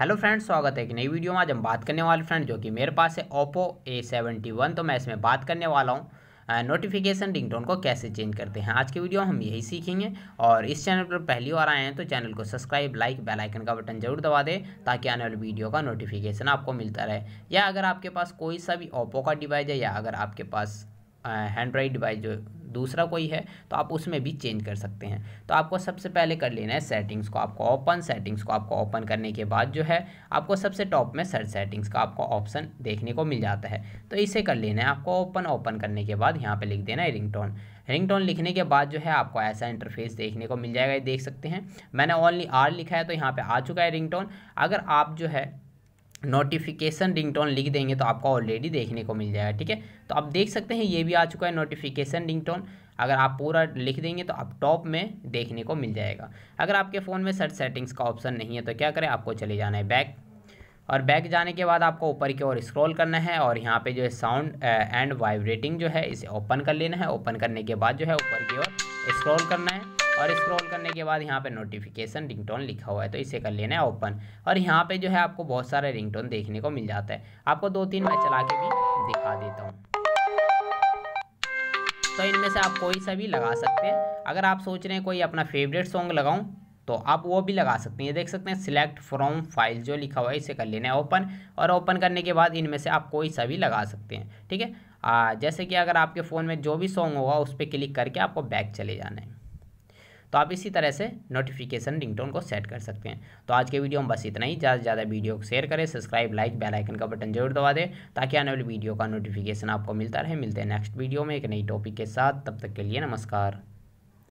hello friends स्वागत है कि नई वीडियो में आज हम बात करने वाले फ्रेंड जो कि मेरे पास है ओप्पो ए सेवेंटी वन तो मैं इसमें बात करने वाला हूँ नोटिफिकेशन रिंगटोन को कैसे चेंज करते हैं आज की वीडियो हम यही सीखेंगे और इस चैनल पर पहली बार आए हैं तो चैनल को सब्सक्राइब लाइक बेल आइकन का बटन जरूर दबा दें ताकि आने वाली वीडियो का नोटिफिकेशन आपको मिलता रहे या अगर आपके पास कोई सा भी ओप्पो का डिवाइस है या अगर आपके पास एंड्रॉयड डिवाइस जो दूसरा कोई है तो आप उसमें भी चेंज कर सकते हैं तो आपको सबसे पहले कर लेना है सेटिंग्स को आपको ओपन सेटिंग्स को आपको ओपन करने के बाद जो है आपको सबसे टॉप में सर्च सेटिंग्स का आपको ऑप्शन देखने को मिल जाता है तो इसे कर लेना है आपको ओपन ओपन करने के बाद यहाँ पर लिख देना है रिंग टोन रिंग टोन लिखने के बाद जो है आपको ऐसा इंटरफेस देखने को मिल जाएगा ये देख सकते हैं मैंने ओनली आर लिखा है तो यहाँ पे आ चुका है रिंग टोन अगर आप जो है नोटिफिकेशन रिंगटोन लिख देंगे तो आपको ऑलरेडी देखने को मिल जाएगा ठीक है तो आप देख सकते हैं ये भी आ चुका है नोटिफिकेशन रिंगटोन अगर आप पूरा लिख देंगे तो आप टॉप में देखने को मिल जाएगा अगर आपके फ़ोन में सर्च सेटिंग्स का ऑप्शन नहीं है तो क्या करें आपको चले जाना है बैक और बैक जाने के बाद आपको ऊपर की ओर स्क्रॉल करना है और यहाँ पे जो है साउंड एंड वाइब्रेटिंग जो है इसे ओपन कर लेना है ओपन करने के बाद जो है ऊपर की ओर स्क्रॉल करना है और स्क्रॉल करने के बाद यहाँ पे नोटिफिकेशन रिंगटोन लिखा हुआ है तो इसे कर लेना है ओपन और यहाँ पे जो है आपको बहुत सारे रिंगटोन देखने को मिल जाता है आपको दो तीन मैं चला के भी दिखा देता हूँ तो इनमें से आप कोई सा भी लगा सकते हैं अगर आप सोच रहे हैं कोई अपना फेवरेट सॉन्ग लगाऊँ तो आप वो भी लगा सकते हैं ये देख सकते हैं सिलेक्ट फ्रॉम फाइल जो लिखा हुआ है इसे कर लेना है ओपन और ओपन करने के बाद इनमें से आप कोई सा भी लगा सकते हैं ठीक है जैसे कि अगर आपके फ़ोन में जो भी सॉन्ग होगा उस पर क्लिक करके आपको बैक चले जाना है तो आप इसी तरह से नोटिफिकेशन रिंगटोन को सेट कर सकते हैं तो आज के वीडियो में बस इतना ही ज़्यादा से ज़्यादा वीडियो को शेयर करें सब्सक्राइब लाइक बेल आइकन का बटन जरूर दबा दें ताकि आने वाली वीडियो का नोटिफिकेशन आपको मिलता रहे मिलते हैं नेक्स्ट वीडियो में एक नई टॉपिक के साथ तब तक के लिए नमस्कार